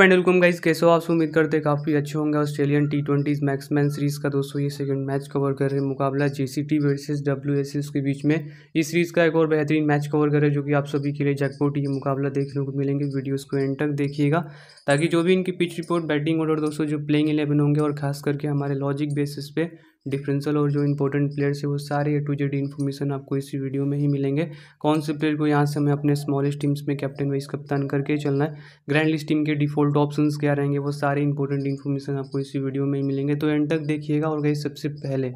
and welcome guys कैसे हो आप उम्मीद करते हैं काफ़ी अच्छे होंगे ऑस्ट्रेलियन टी ट्वेंटी मैक्समैन सीरीज़ का दोस्तों ये सेकंड मैच कवर कर रहे हैं मुकाबला J C T versus W S S के बीच में इस सीरीज़ का एक और बेहतरीन मैच कवर कर रहे हैं जो कि आप सभी के लिए जैकपॉट ये मुकाबला देखने को मिलेंगे वीडियोज़ को एंड तक देखिएगा ताकि जो भी इनकी पिच रिपोर्ट बैटिंग ऑर्डर दोस्तों जो प्लेइंग इलेवन होंगे और खास करके हमारे लॉजिक बेसिस पे डिफरेंशियल और जो इंपॉर्टेंट प्लेयर्स है वो सारे ए टू जेड इन्फॉर्मेशन आपको इसी वीडियो में ही मिलेंगे कौन से प्लेयर को यहाँ से हमें अपने स्मॉलेस्ट टीम्स में कैप्टन वाइस कप्तान करके चलना है ग्रैंड लिस्ट टीम के डिफॉल्ट ऑप्शन क्या रहेंगे वो सारे इंपॉर्टेंट इन्फॉर्मेशन आपको इसी वीडियो में ही मिलेंगे तो एंड तक देखिएगा और गई सबसे पहले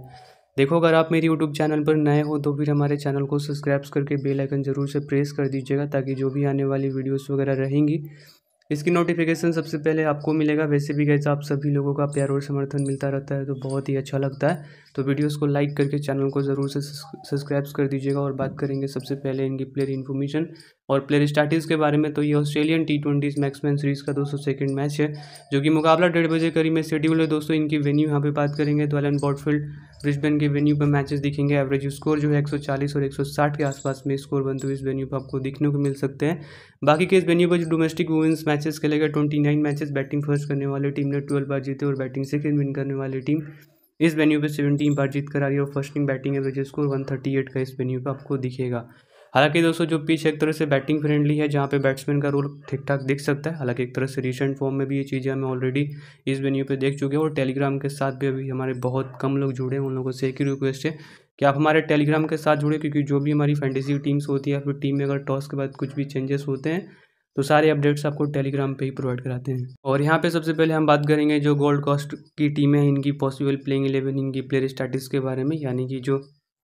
देखो अगर आप मेरे YouTube चैनल पर नए हो तो फिर हमारे चैनल को सब्सक्राइब करके बेल आइकन जरूर से प्रेस कर दीजिएगा ताकि जो भी आने वाली वीडियोस वगैरह रहेंगी इसकी नोटिफिकेशन सबसे पहले आपको मिलेगा वैसे भी गैस आप सभी लोगों का प्यार और समर्थन मिलता रहता है तो बहुत ही अच्छा लगता है तो वीडियोस को लाइक करके चैनल को ज़रूर से सब्सक्राइब कर दीजिएगा और बात करेंगे सबसे पहले इनकी प्लेयर इन्फॉर्मेशन और प्लेयर स्टार्टिस के बारे में तो ये ऑस्ट्रेलियन टी ट्वेंटी मैक्समैन सीरीज़ का दोस्तों सेकंड मैच है जो कि मुकाबला डेढ़ बजे करीब में शेड्यूल है दोस्तों इनकी वेन्यू यहाँ पे बात करेंगे तो एलन बॉडफील्ड ब्रिस्बेन के वेन्यू पर मैचेस दिखेंगे एवरेज स्कोर जो है 140 और 160 के आसपास में स्कोर बनते हुए इस वेन्यू पर आपको देखने को मिल सकते हैं बाकी के इस वेन्यू पर जो डोमेस्टिक वुमेंस मैचेस खेलेगा twenty nine matches batting first करने वाली टीम ने ट्वेल्व बार जीते और बैटिंग सेकेंड विन करने वाली टीम इस वेन्यू पर सेवनटीन बार जीत करा रही है और first batting average score one thirty eight का इस वेन्यू पर आपको दिखेगा हालांकि दोस्तों जो पिच एक तरह से बैटिंग फ्रेंडली है जहाँ पे बैट्समैन का रोल ठीक ठाक दिख सकता है हालांकि एक तरह से रिसेंट फॉर्म में भी ये चीज़ें हमें ऑलरेडी इस वेन्यू पे देख चुके हैं और टेलीग्राम के साथ भी अभी हमारे बहुत कम लोग जुड़े हैं उन लोगों से एक ही रिक्वेस्ट है कि आप हमारे टेलीग्राम के साथ जुड़े क्योंकि जो भी हमारी फैंटेसी टीम्स होती है या फिर टीम में अगर टॉस के बाद कुछ भी चेंजेस होते हैं तो सारे अपडेट्स आपको टेलीग्राम पे ही प्रोवाइड कराते हैं और यहाँ पे सबसे पहले हम बात करेंगे जो गोल्ड कॉस्ट की टीमें हैं इनकी पॉसिबल प्लेइंग इलेवन इनकी प्लेयर स्टैटिस के बारे में यानी कि जो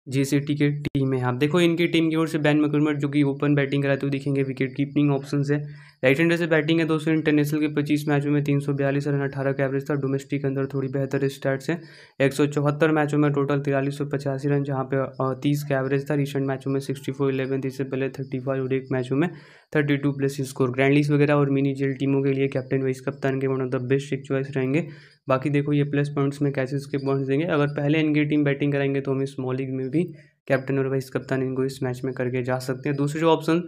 जे सी टी के टीम यहाँ देखो इनकी टीम की ओर से बैन मकरमर जो कि ओपन बैटिंग कराते हुए दिखेंगे विकेट कीपिंग ऑप्शन है राइट हैंडर से बैटिंग है दोस्तों इंटरनेशनल के पच्चीस मैचों में तीन सौ बयालीस रन अठारह का एवरेज था डोमेस्टिक के अंदर थोड़ी बेहतर स्टार्ट है एक सौ चौहत्तर मैचों में टोटल तिरालीस सौ पचासी रन जहाँ पे तीस का एवरेज था रिसेंट मैचों में सिक्सटी फोर इलेवन इससे पहले थर्टी फाइव और एक मैचों में thirty two plus score grand वगैरह और मिनी जेल टीमों के लिए कैप्टन वाइस कप्तान के वन ऑफ द बेस्ट एक चॉइस रहेंगे बाकी देखो ये प्लस पॉइंट्स में कैसे के पॉइंट्स देंगे अगर पहले इनकी टीम बैटिंग कराएंगे तो हम स्मॉल लीग में भी कैप्टन और वाइस कप्तान इनको इस मैच में करके जा सकते हैं दूसरे जो ऑप्शन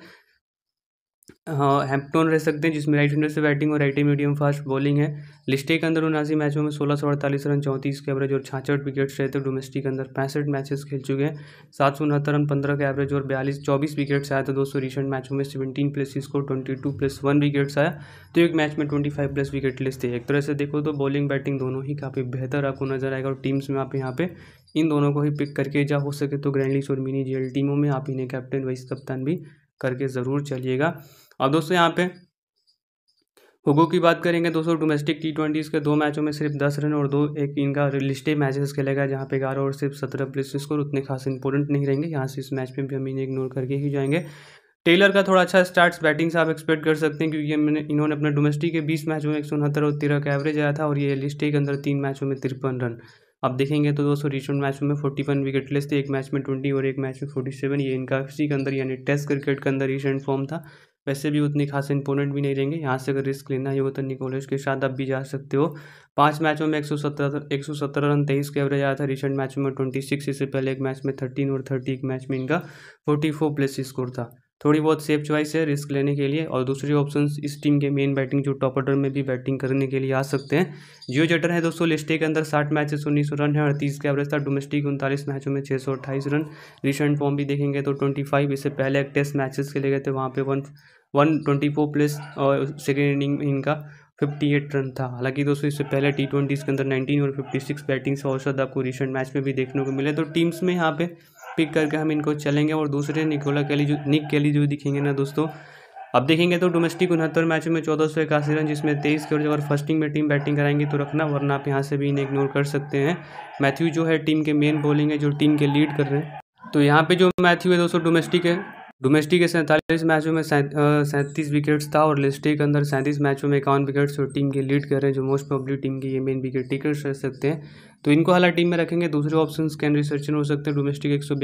हाँ हैम्पटोन रह सकते हैं जिसमें राइट हैंडर से बैटिंग और राइटी मीडियम फास्ट बॉलिंग है लिस्टे के अंदर उनासी मैचों में सोलह सौ अड़तालीस रन चौंतीस के एवरेज और छाछठ विकेट्स रहते हैं डोमेस्टिक के अंदर पैंसठ मैचेस खेल चुके हैं सात सौ उनहत्तर रन पंद्रह के एवरेज और बयालीस चौबीस विकेट्स आया था दो सौ रिसेंट मैचों में सेवेंटीन प्लस इसको twenty two plus one wickets आया तो एक मैच में twenty five plus wicket list थे एक तरह से देखो तो बॉलिंग बैटिंग दोनों ही काफ़ी बेहतर आपको नजर आएगा और टीम्स में आप यहाँ पे इन दोनों को ही पिक करके जा हो सके तो ग्रैंडलीस और मिनी जेल टीमों में आप इन्हें कैप्टन वाइस कप्तान भी करके ज़रूर चलिएगा और दोस्तों यहाँ पे हुगो की बात करेंगे दोस्तों डोमेस्टिक टी ट्वेंटीज़ के दो मैचों में सिर्फ दस रन और दो एक इनका रिलिस्टे मैचेस खेलेगा जहाँ पे ग्यारह और सिर्फ सत्रह प्लस स्कोर उतने खास इंपॉर्टेंट नहीं रहेंगे यहाँ से इस मैच में भी हम इन्हें इग्नोर करके ही जाएंगे टेलर का थोड़ा अच्छा स्टार्ट बैटिंग से आप एक्सपेक्ट कर सकते हैं क्योंकि मैंने इन्होंने अपने डोमेस्टिक के बीस मैचों में एक सौ उनहत्तर और तेरह का एवरेज आया था और ये लिस्टे के अंदर तीन मैचों में तिरपन रन आप देखेंगे तो दोस्तों रिसेंट मैच में फोर्टी वन विकेट लेस थे एक मैच में ट्वेंटी और एक मैच में फोर्टी सेवन ये इनका इसी के अंदर यानी टेस्ट क्रिकेट के अंदर रिसेंट फॉर्म था वैसे भी उतने खास इंपोर्टेंट भी नहीं रहेंगे यहाँ से अगर रिस्क लेना ही हो तो निकोलेज के साथ आप भी जा सकते हो पांच मैचों में एक सौ सत्रह एक सौ सत्रह रन तेईस के एवरेज आया था रिसेंट मैचों में ट्वेंटी सिक्स इससे पहले एक मैच में थर्टीन और थर्टी एक मैच में इनका फोर्टी फोर प्लस स्कोर था थोड़ी बहुत सेफ चॉइस है रिस्क लेने के लिए और दूसरी ऑप्शन इस टीम के मेन बैटिंग जो टॉप ऑर्डर में भी बैटिंग करने के लिए आ सकते हैं जियो जटर है दोस्तों लिस्टे के अंदर साठ मैचेस उन्नीस सौ रन है अड़तीस का एवरेज था डोमेस्टिक उनतालीस मैचों में छः सौ रन रिसेंट फॉर्म भी देखेंगे तो ट्वेंटी फाइव इससे पहले एक टेस्ट मैचेस खेले गए थे वहाँ पे one one twenty four plus और सेकेंड इनिंग में इनका फिफ्टी एट रन था हालांकि दोस्तों इससे पहले टी ट्वेंटी के अंदर नाइनटीन और फिफ्टी सिक्स बैटिंग से औसत आपको रिसेंट मैच में भी देखने को मिले तो टीम्स में यहाँ पे पिक करके हम इनको चलेंगे और दूसरे निकोला कैली जो निक कैली जो दिखेंगे ना दोस्तों अब देखेंगे तो डोमेस्टिक उनहत्तर मैचों में चौदह सौ इक्यासी रन जिसमें तेईस के और फर्स्टिंग में टीम बैटिंग कराएंगे तो रखना वरना आप यहाँ से भी इन्हें इग्नोर कर सकते हैं मैथ्यू जो है टीम के मेन बॉलिंग है जो टीम के लीड कर रहे हैं तो यहाँ पे जो मैथ्यू है दोस्तों डोमेस्टिक है डोमेस्टिक के सैंतालीस मैचों में सैंतीस विकेट्स था और लिस्टे के अंदर सैंतीस मैचों में इक्यावन विकेट्स और टीम के लीड कर रहे हैं जो मोस्ट प्रॉब्ली टीम के ये मेन विकेट टेकर्स रह सकते हैं तो इनको हालांकि टीम में रखेंगे दूसरे ऑप्शन कैन रिसर्चन हो सकते हैं डोमेस्टिक एक मैचों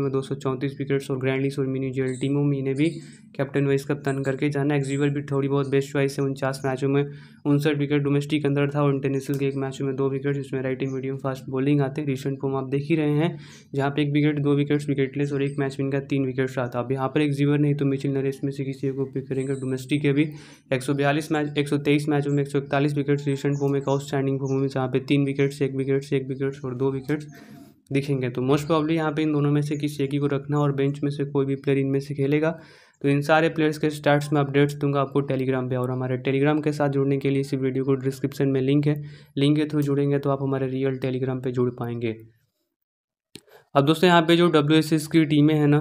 में दो विकेट्स और ग्रैंड और मिनी जेल टीमों में इन्हें भी कैप्टन वाइस कप्तान करके जाना एक्जीवर भी थोड़ी बहुत बेस्ट चॉइस है उनचास मैचों में उनसठ विकेट डोमेस्टिक अंदर था और इंटरनेशनल के एक मैचों में दो विकेट जिसमें राइट मीडियम फास्ट बॉलिंग आते हैं रिसेंट फॉर्म आप देख ही रहे हैं जहाँ पर एक विकेट दो विकेट्स विकेटलेस और एक मैच में इनका तीन विकेट्स रहा था अब यहाँ पर एक्जीवर नहीं तो मिचिल नरेश में से किसी को पिक करेंगे डोमेस्टिक के भी एक मैच एक मैचों में एक विकेट्स रिसेंट फॉर्म एक आउटस्टैंडिंग फॉर्म में जहाँ पे तीन विकेट्स एक विकेट विकेट्स एक विकेट्स और दो विकेट्स दिखेंगे तो मोस्ट प्रॉब्ली यहाँ पे इन दोनों में से किसी एक ही को रखना और बेंच में से कोई भी प्लेयर इनमें से खेलेगा तो इन सारे प्लेयर्स के स्टार्ट्स में अपडेट्स दूंगा आपको टेलीग्राम पे और हमारे टेलीग्राम के साथ जुड़ने के लिए इस वीडियो को डिस्क्रिप्शन में लिंक है लिंक के थ्रू जुड़ेंगे तो आप हमारे रियल टेलीग्राम पर जुड़ पाएंगे अब दोस्तों यहाँ पे जो डब्ल्यू की टीमें हैं ना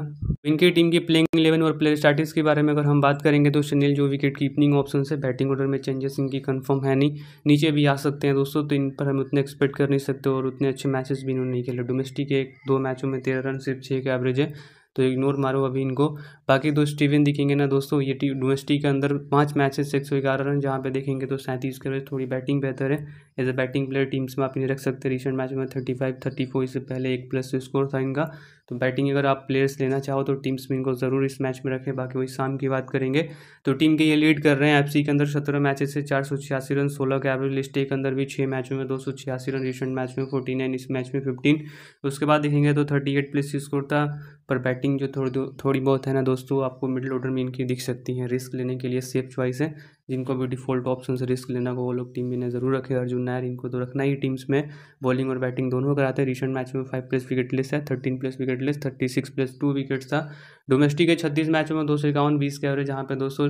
इनके टीम की प्लेइंग इलेवन और प्लेयर स्टार्टिस के बारे में अगर हम बात करेंगे तो सुनील जो विकेट कीपनिंग ऑप्शन है बैटिंग ऑर्डर में चेंजेस इनकी कंफर्म है नहीं नीचे भी आ सकते हैं दोस्तों तो इन पर हम उतने एक्सपेक्ट कर नहीं सकते और उतने अच्छे मैचेस भी इन्होंने नहीं खेले डोमेस्टिक एक दो मैचों में तेरह रन सिर्फ छः के एवरेज है तो इग्नोर मारो अभी इनको बाकी दो स्टीवन दिखेंगे ना दोस्तों ये डोमेस्टी डोमेस्टिक के अंदर पाँच मैचेस एक सौ ग्यारह रन जहाँ पे देखेंगे तो सैंतीस के थोड़ी बैटिंग बेहतर है as a batting player teams में आप इन्हें रख सकते हैं रिसेंट मैच में थर्टी फाइव थर्टी फोर इससे पहले एक प्लस स्कोर था इनका तो बैटिंग अगर आप प्लेयर्स लेना चाहो तो टीम स्पिन को ज़रूर इस मैच में रखें बाकी वही शाम की बात करेंगे तो टीम के ये लीड कर रहे हैं एफ के अंदर सत्रह मैचेस से चार सौ छियासी रन सोलह के एवरेज लिस्ट के अंदर भी छः मैचों में दो सौ छियासी रन रिसेंट मैच में फोर्टी नाइन इस मैच में फिफ्टीन उसके बाद देखेंगे तो थर्टी एट प्लस स्कोर था पर बैटिंग जो थोड़ी थोड़ी बहुत है ना दोस्तों आपको मिडिल ऑर्डर में इनकी दिख सकती है रिस्क लेने के लिए सेफ चॉइस है जिनको भी डिफ़ॉल्ट ऑप्शन से रिस्क लेना को वो लोग टीम में ने जरूर रखे अर्जुन नायर इनको तो रखना ही टीम्स में बॉलिंग और बैटिंग दोनों कराते हैं रिसेंट मैच में फाइव प्लस विकेट लिस्ट है thirteen plus wicket list thirty six plus two wickets था डोमेस्टिक के छत्तीस मैचों में दो सौ इक्यावन बीस के एवरेज जहाँ पे दो सौ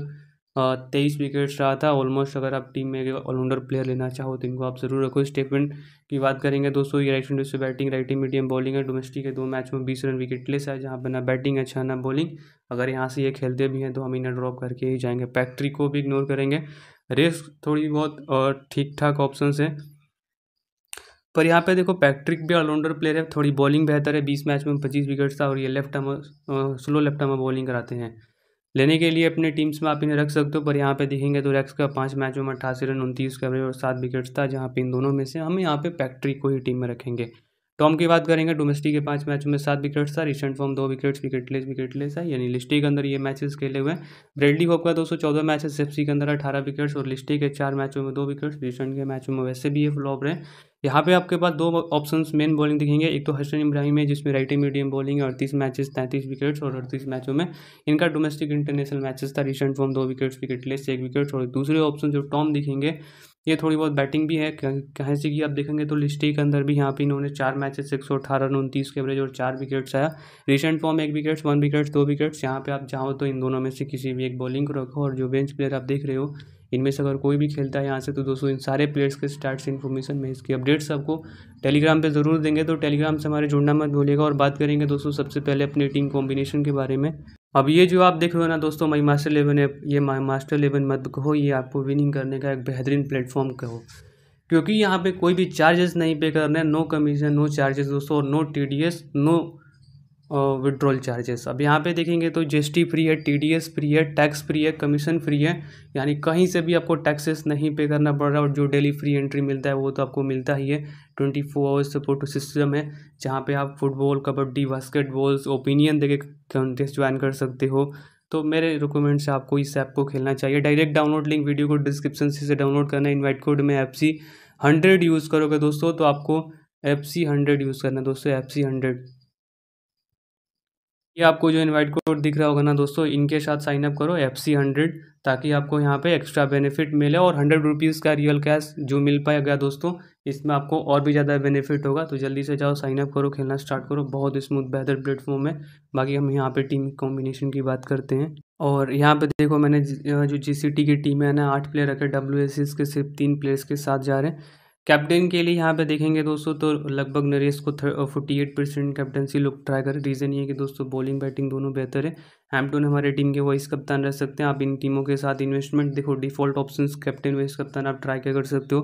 तेईस विकेट्स रहा था ऑलमोस्ट अगर आप टीम में ऑलराउंडर प्लेयर लेना चाहो तो इनको आप ज़रूर रखो स्टेटमेंट की बात करेंगे दोस्तों ये राइट से बैटिंग राइट मीडियम बॉलिंग है डोमेस्टिक के दो मैच में बीस रन विकेट लेस है जहाँ पर ना बैटिंग अच्छा ना बॉलिंग अगर यहाँ से ये खेलते भी हैं तो हम इन्हें ड्रॉप करके ही जाएंगे पैक्ट्री को भी इग्नोर करेंगे रेस थोड़ी बहुत और ठीक ठाक ऑप्शन है पर यहाँ पे देखो पैट्रिक भी ऑलराउंडर प्लेयर है थोड़ी बॉलिंग बेहतर है बीस मैच में पच्चीस विकेट्स था और ये left arm slow left arm bowling कराते हैं लेने के लिए अपने टीम्स में आप इन्हें रख सकते हो पर यहाँ पे देखेंगे तो रैक्स का पाँच मैचों में अट्ठासी रन उनतीस कवरेज और सात विकेट्स था जहाँ पे इन दोनों में से हम यहाँ पे फैक्ट्री को ही टीम में रखेंगे टॉम तो की बात करेंगे डोमेस्टिक के पांच मैचों में सात विकेट्स था रिसेंट फॉर्म दो विकेट्स विकेटलेस विकेटलेस है यानी लिस्टी के अंदर ये मैचेस खेले हुए हैं ब्रेडली होप का दो सौ चौदह मैच है सेफ्सी के अंदर अठारह विकेट्स और लिस्टी के चार मैचों में दो विकेट्स रिसेंट के मैचों में वैसे भी ये फ्लॉप रहे यहाँ पे आपके पास दो ऑप्शन मेन बॉलिंग दिखेंगे एक तो हसन इब्राहिम है जिसमें राइट मीडियम बॉलिंग है अड़तीस मैचेस तैंतीस विकेट्स और अड़तीस मैचों में इनका डोमेस्टिक इंटरनेशनल मैचेस था रिसेंट फॉर्म दो विकेट्स विकेटलेस एक विकेट्स और दूसरे ऑप्शन जो टॉम दिखेंगे ये थोड़ी बहुत बैटिंग भी है कहीं से कि आप देखेंगे तो लिस्टी के अंदर भी यहाँ पे इन्होंने चार मैचेस एक सौ अठारह रन उनतीस के एवरेज और चार विकेट्स आया रिसेंट फॉर्म एक विकेट्स वन विकेट्स दो विकेट्स यहाँ पे आप जाओ तो इन दोनों में से किसी भी एक बॉलिंग को रखो और जो बेंच प्लेयर आप देख रहे हो इनमें से अगर कोई भी खेलता है यहाँ से तो दोस्तों इन सारे प्लेयर्स के स्टार्ट इन्फॉर्मेशन में इसकी अपडेट्स आपको टेलीग्राम पर ज़रूर देंगे तो टेलीग्राम से हमारे जुड़ना मत भूलेगा और बात करेंगे दोस्तों सबसे पहले अपनी टीम कॉम्बिनेशन के बारे में अब ये जो आप देख रहे हो ना दोस्तों माई मास्टर इलेवन ऐप ये माई मास्टर इलेवन मत कहो ये आपको विनिंग करने का एक बेहतरीन प्लेटफॉर्म कहो क्योंकि यहाँ पे कोई भी चार्जेस नहीं पे करना है नो कमीशन नो चार्जेस दोस्तों और no T D S no withdrawal charges अब यहाँ पे देखेंगे तो जीएसटी फ्री है टीडीएस फ्री है टैक्स फ्री है कमीशन फ्री है यानी कहीं से भी आपको टैक्सेस नहीं पे करना पड़ रहा और जो डेली फ्री एंट्री मिलता है वो तो आपको मिलता ही है twenty four hours support system है जहाँ पे आप फुटबॉल कबड्डी बास्केटबॉल्स ओपिनियन दे के कॉन्टेस्ट ज्वाइन कर सकते हो तो मेरे रिकमेंड से आपको इस ऐप को खेलना चाहिए डायरेक्ट डाउनलोड लिंक वीडियो को डिस्क्रिप्शन से डाउनलोड करना है इन्वाइट कोड में एफ सी हंड्रेड यूज़ करोगे दोस्तों तो आपको एफ सी हंड्रेड यूज़ करना दोस्तों एफ सी हंड्रेड ये आपको जो इनवाइट कोड दिख रहा होगा ना दोस्तों इनके साथ साइन अप करो एफ सी हंड्रेड ताकि आपको यहाँ पे एक्स्ट्रा बेनिफिट मिले और हंड्रेड रुपीज़ का रियल कैश जो मिल पाएगा दोस्तों इसमें आपको और भी ज़्यादा बेनिफिट होगा तो जल्दी से जाओ साइन अप करो खेलना स्टार्ट करो बहुत स्मूथ बेहतर प्लेटफॉर्म है बाकी हम यहाँ पे टीम कॉम्बिनेशन की बात करते हैं और यहाँ पे देखो मैंने जो जी सी टी की टीम है ना आठ प्लेयर रखे डब्ल्यू एस के सिर्फ तीन प्लेयर्स के साथ जा रहे हैं कैप्टन के लिए यहाँ पे देखेंगे दोस्तों तो लगभग नरेश को फोर्टी एट परसेंट कैप्टनसी लोग ट्राई करें रीज़न ये है कि दोस्तों बॉलिंग बैटिंग दोनों बेहतर है हैम्पटन हमारे टीम के वाइस कप्तान रह सकते हैं आप इन टीमों के साथ इन्वेस्टमेंट देखो डिफॉल्ट ऑप्शन कैप्टन वाइस कप्तान आप ट्राई क्या कर सकते हो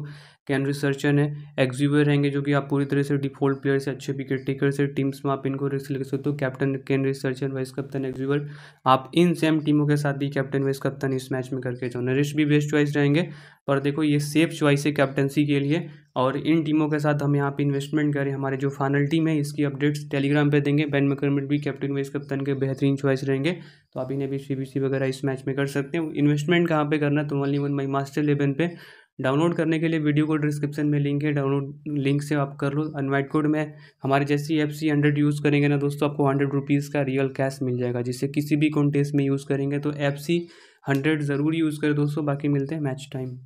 कैन रिसर्चन है एग्जीवर रहेंगे जो कि आप पूरी तरह से डिफॉल्ट प्लेयर से अच्छे विकेट टेकर से टीम्स में आप इनको रिस्क ले सकते हो कैप्टन कैन रिसर्चन वाइस कप्तान एग्जीवर आप इन सेम टीमों के साथ ही कैप्टन वाइस कप्तान इस मैच में करके जाओ नरेश भी बेस्ट चॉइस रहेंगे पर देखो ये सेफ चॉइस है कैप्टनसी के लिए और इन टीमों के साथ हम यहाँ पे इन्वेस्टमेंट करें हमारे जो फाइनल टीम है इसकी अपडेट्स टेलीग्राम पे देंगे बैन मैकरमिट भी कैप्टन वेस कप्तान के बेहतरीन चॉइस रहेंगे तो आप इन्हें भी सी वगैरह इस मैच में कर सकते हैं इन्वेस्टमेंट कहाँ पे करना तो only one my master eleven पे डाउनलोड करने के लिए वीडियो को डिस्क्रिप्शन में लिंक है डाउनलोड लिंक से आप कर लो अनवाइट कोड में हमारे जैसी एफ सी हंड्रेड यूज़ करेंगे ना दोस्तों आपको हंड्रेड रुपीज़ का रियल कैश मिल जाएगा जिसे किसी भी कॉन्टेस्ट में यूज़ करेंगे तो एफ सी हंड्रेड ज़रूर यूज़ करें दोस्तों बाकी मिलते हैं मैच टाइम